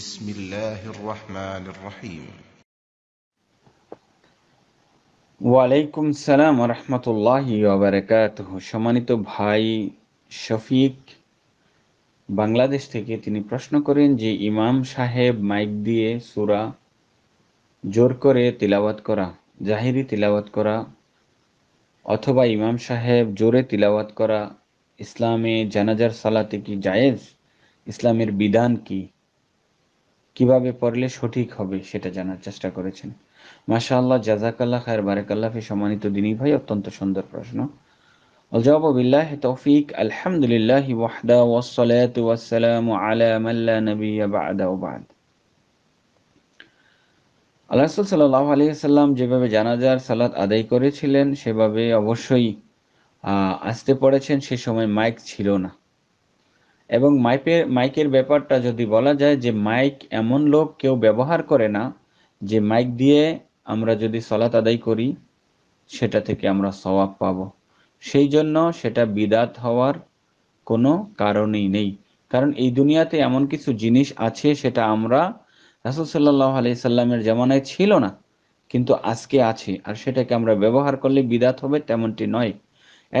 بسم الله الرحمن الرحيم ওয়ালাইকুম সালাম রহমতুল্লাহ বারাকাত সম্মানিত ভাই শফিক বাংলাদেশ থেকে তিনি প্রশ্ন করেন যে ইমাম সাহেব মাইক দিয়ে সুরা জোর করে তিলাবাত করা জাহিরি তিলাবাত করা অথবা ইমাম সাহেব জোরে তিলাবাত করা ইসলামে জানাজার সালাতে কি জায়েজ ইসলামের বিধান কি কিভাবে পড়লে সঠিক হবে সেটা জানার চেষ্টা করেছেন মাশাআল্লাহ জাজাকাল্লাহ খায়ের বারাকাল্লাহ সম্মানিত দিনী ভাই অত্যন্ত সুন্দর প্রশ্ন আল্লাহ রসুল সাল্লাহ যেভাবে জানাজার সালাত আদায় করেছিলেন সেভাবে অবশ্যই আসতে পড়েছেন সে সময় মাইক ছিল না এবং মাইপের মাইকের ব্যাপারটা যদি বলা যায় যে মাইক এমন লোক কেউ ব্যবহার করে না যে মাইক দিয়ে আমরা যদি সলাত আদায় করি সেটা থেকে আমরা সওয়াব পাব সেই জন্য সেটা বিদাত হওয়ার কোনো কারণই নেই কারণ এই দুনিয়াতে এমন কিছু জিনিস আছে সেটা আমরা রাসুল সাল্লাহ আলি সাল্লামের জামানায় ছিল না কিন্তু আজকে আছে আর সেটাকে আমরা ব্যবহার করলে বিদাত হবে তেমনটি নয়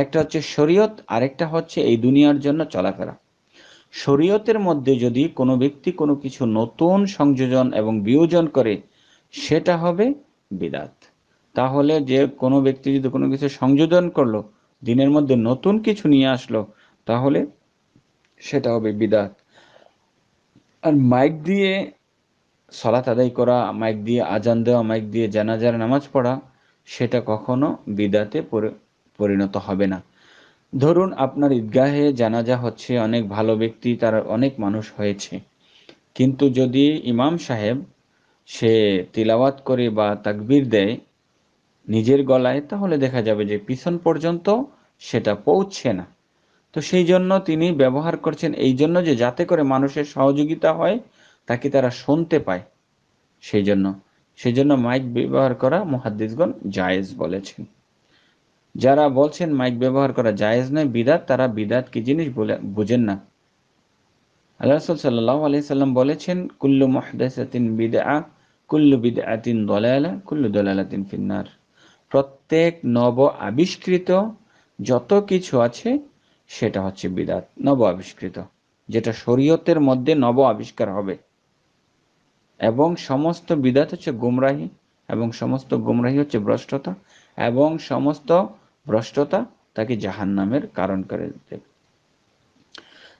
একটা হচ্ছে শরীয়ত আরেকটা হচ্ছে এই দুনিয়ার জন্য চলাফেরা শরীয়তের মধ্যে যদি কোনো ব্যক্তি কোনো কিছু নতুন সংযোজন এবং বিয়োজন করে সেটা হবে বিদাত তাহলে যে কোনো ব্যক্তি যদি কোনো কিছু সংযোজন করলো দিনের মধ্যে নতুন কিছু নিয়ে আসলো তাহলে সেটা হবে বিদাত আর মাইক দিয়ে সলাত আদায় করা মাইক দিয়ে আজান দেওয়া মাইক দিয়ে জানাজার নামাজ পড়া সেটা কখনো বিদাতে পরিণত হবে না ধরুন আপনার ঈদগাহে জানাজা হচ্ছে অনেক ভালো ব্যক্তি তার অনেক মানুষ হয়েছে কিন্তু যদি ইমাম সাহেব সে তিলাওয়াত করে বা তাকবির দেয় নিজের গলায় তাহলে দেখা যাবে যে পিছন পর্যন্ত সেটা পৌঁছছে না তো সেই জন্য তিনি ব্যবহার করছেন এই জন্য যে যাতে করে মানুষের সহযোগিতা হয় তাকে তারা শুনতে পায় সেই জন্য সেই জন্য মাইক ব্যবহার করা মহাদ্দিসগণ জায়েজ বলেছেন যারা বলছেন মাইক ব্যবহার করা জায়েজ নয় বিদাত তারা বিদাত কি জিনিস বোঝেন না আল্লাহ রসুল সাল্লাহ আলাইসাল্লাম বলেছেন কুল্লু মহদাসাতিন বিদা কুল্লু বিদাতিন দলালা কুল্লু দলালাতিন ফিন্নার প্রত্যেক নব আবিষ্কৃত যত কিছু আছে সেটা হচ্ছে বিদাত নব আবিষ্কৃত যেটা শরীয়তের মধ্যে নব আবিষ্কার হবে এবং সমস্ত বিদাত হচ্ছে গুমরাহি এবং সমস্ত গুমরাহি হচ্ছে ভ্রষ্টতা এবং সমস্ত ভ্রষ্টতা তাকে জাহান নামের কারণ করে দেবে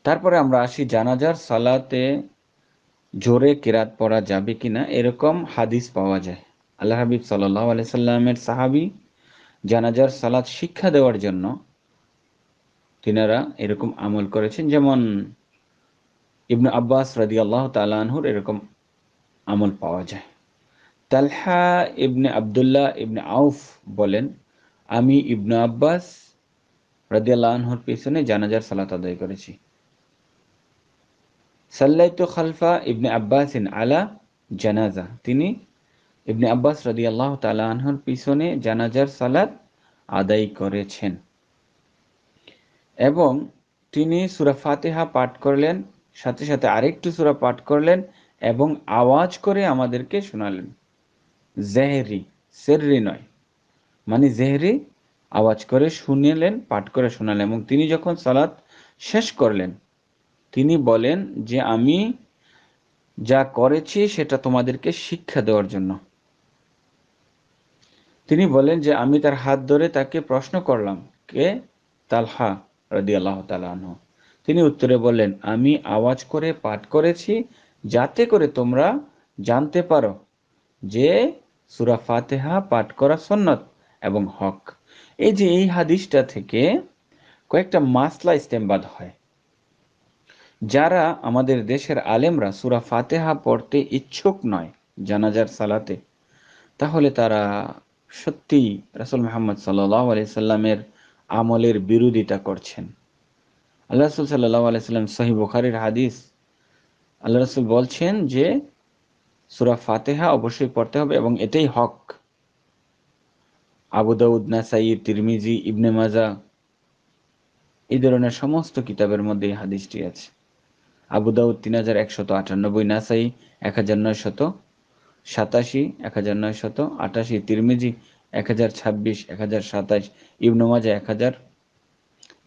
তারপরে আমরা আসি জানাজার সালাতে জোরে কেরাত পড়া যাবে কিনা এরকম হাদিস পাওয়া যায় আল্লাহ হাবিব সাল্লাহ আলাইসাল্লামের সাহাবি জানাজার সালাত শিক্ষা দেওয়ার জন্য তিনারা এরকম আমল করেছেন যেমন ইবনু আব্বাস রাদি আল্লাহ তালাহুর এরকম আমল পাওয়া যায় তালহা ইবনে আবদুল্লাহ ইবনে আউফ বলেন আমি ইবনু আব্বাস রাদিয়াল্লাহ পিছনে জানাজার সালাত আদায় করেছি সাল্লাইতু খালফা ইবনে আব্বাস ইন আলা জানাজা তিনি ইবনে আব্বাস রাদিয়াল্লাহ তালা আনহর পিছনে জানাজার সালাত আদায় করেছেন এবং তিনি সুরা ফাতেহা পাঠ করলেন সাথে সাথে আরেকটু সুরা পাঠ করলেন এবং আওয়াজ করে আমাদেরকে শোনালেন জেহরি সেররি নয় মানে জেহরি আওয়াজ করে শুনিলেন পাঠ করে শোনালেন এবং তিনি যখন সালাত শেষ করলেন তিনি বলেন যে আমি যা করেছি সেটা তোমাদেরকে শিক্ষা দেওয়ার জন্য তিনি বলেন যে আমি তার হাত ধরে তাকে প্রশ্ন করলাম কে তালহা রদি আল্লাহ তালাহ তিনি উত্তরে বললেন আমি আওয়াজ করে পাঠ করেছি যাতে করে তোমরা জানতে পারো যে সুরা ফাতেহা পাঠ করা সন্ন্যত এবং হক এই যে এই হাদিসটা থেকে কয়েকটা মাসলা ইস্তেমবাদ হয় যারা আমাদের দেশের আলেমরা সুরা ফাতেহা পড়তে ইচ্ছুক নয় জানাজার সালাতে তাহলে তারা সত্যি রাসুল মোহাম্মদ সাল্লাহ আলি সাল্লামের আমলের বিরোধিতা করছেন আল্লাহ রসুল সাল্লাহ আলাইসাল্লাম সহি বুখারির হাদিস আল্লাহ রসুল বলছেন যে সুরা ফাতেহা অবশ্যই পড়তে হবে এবং এটাই হক আবুদাউদ নাসাই তিরমিজি ইবনে মাজা এই ধরনের সমস্ত কিতাবের মধ্যে এই হাদিসটি আছে আবুদাউদ তিন হাজার একশত আটানব্বই নাসাই এক হাজার নয়শত সাতাশি এক হাজার নয়শত আটাশি তিরমিজি এক হাজার ছাব্বিশ এক হাজার সাতাশ ইবনে মাজা এক হাজার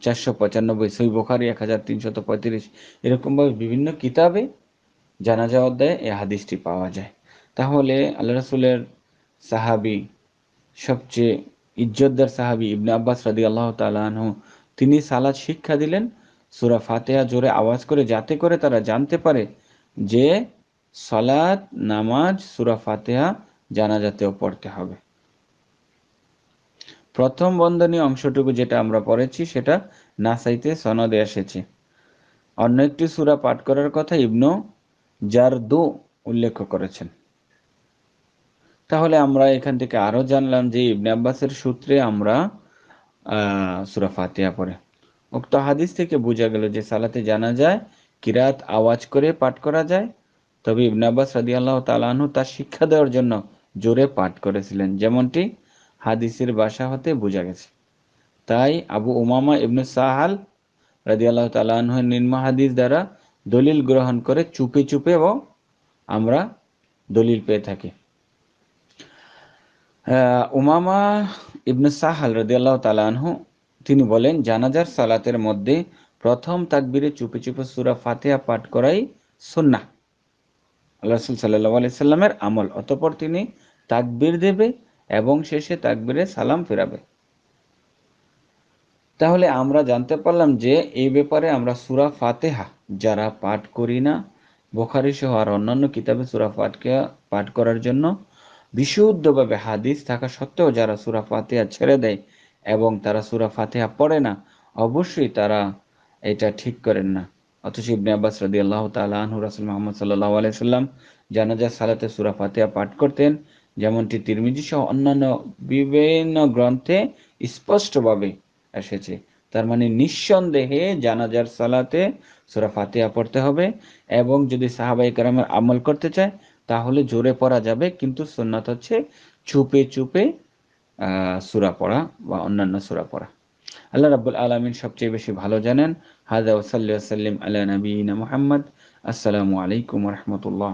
চারশো পঁচানব্বই সই বোখারি এক হাজার তিনশত পঁয়ত্রিশ এরকমভাবে বিভিন্ন কিতাবে জানাজা অধ্যায়ে এই হাদিসটি পাওয়া যায় তাহলে আল্লাহ রসুলের সাহাবি সবচেয়ে ইজ্জতদার সাহাবি ইবনে আব্বাস রাদি আল্লাহ তালহ তিনি সালাদ শিক্ষা দিলেন সুরা ফাতেহা জোরে আওয়াজ করে যাতে করে তারা জানতে পারে যে সালাদ নামাজ সুরা ফাতেহা জানাজাতেও পড়তে হবে প্রথম বন্ধনী অংশটুকু যেটা আমরা পড়েছি সেটা নাসাইতে সনদে এসেছে অন্য একটি সুরা পাঠ করার কথা ইবনু জারদু উল্লেখ করেছেন তাহলে আমরা এখান থেকে আরও জানলাম যে ইবনে আব্বাসের সূত্রে আমরা সুরা ফাতিয়া পড়ে উক্ত হাদিস থেকে বোঝা গেল যে সালাতে জানা যায় কিরাত আওয়াজ করে পাঠ করা যায় তবে ইবনে আব্বাস রাদি আল্লাহ তালু তার শিক্ষা দেওয়ার জন্য জোরে পাঠ করেছিলেন যেমনটি হাদিসের বাসা হতে বোঝা গেছে তাই আবু উমামা ইবনে সাহাল রাজি আল্লাহ তালাহ নির্মা হাদিস দ্বারা দলিল গ্রহণ করে চুপে চুপে ও আমরা দলিল পেয়ে থাকি উমামা ইবনে সাহাল রদিয়াল্লাহ তালানহু তিনি বলেন জানাজার সালাতের মধ্যে প্রথম তাকবিরে চুপে চুপে সুরা ফাতেহা পাঠ করাই সন্না আল্লাহ রসুল সাল্লাহ সাল্লামের আমল অতপর তিনি তাকবির দেবে এবং শেষে তাকবিরে সালাম ফেরাবে তাহলে আমরা জানতে পারলাম যে এই ব্যাপারে আমরা সুরা ফাতেহা যারা পাঠ করি না বোখারি সহ আর অন্যান্য কিতাবে সুরা ফাটকে পাঠ করার জন্য বিশুদ্ধভাবে হাদিস থাকা সত্ত্বেও যারা সুরা ফাতেহা ছেড়ে দেয় এবং তারা সুরা ফাতেহা পড়ে না অবশ্যই তারা এটা ঠিক করেন না অথচ ইবনে আব্বাস রদি আল্লাহ তালু রাসুল মোহাম্মদ সাল্লাহ আলাইসাল্লাম জানাজা সালাতে সুরা ফাতেহা পাঠ করতেন যেমনটি তিরমিজি সহ অন্যান্য বিভিন্ন গ্রন্থে স্পষ্টভাবে এসেছে তার মানে নিঃসন্দেহে জানাজার সালাতে সুরা ফাতেহা পড়তে হবে এবং যদি সাহাবাই কারামের আমল করতে চায় তাহলে জোরে পড়া যাবে কিন্তু সুন্নাত হচ্ছে চুপে চুপে সুরা পড়া বা অন্যান্য সুরা পড়া আল্লাহ রাবুল আলমিন সবচেয়ে বেশি ভালো জানেন হাজা ওসাল্লাহ সাল্লিম আল্লাহ নবীনা মোহাম্মদ আসসালামু আলাইকুম রহমতুল্লাহ